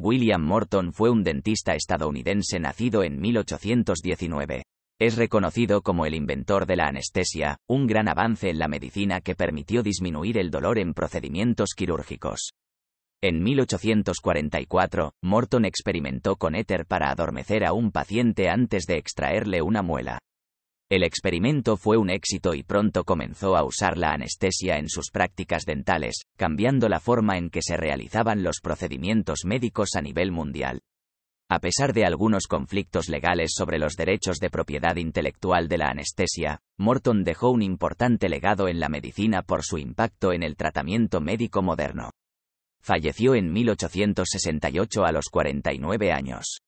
William Morton fue un dentista estadounidense nacido en 1819. Es reconocido como el inventor de la anestesia, un gran avance en la medicina que permitió disminuir el dolor en procedimientos quirúrgicos. En 1844, Morton experimentó con éter para adormecer a un paciente antes de extraerle una muela. El experimento fue un éxito y pronto comenzó a usar la anestesia en sus prácticas dentales, cambiando la forma en que se realizaban los procedimientos médicos a nivel mundial. A pesar de algunos conflictos legales sobre los derechos de propiedad intelectual de la anestesia, Morton dejó un importante legado en la medicina por su impacto en el tratamiento médico moderno. Falleció en 1868 a los 49 años.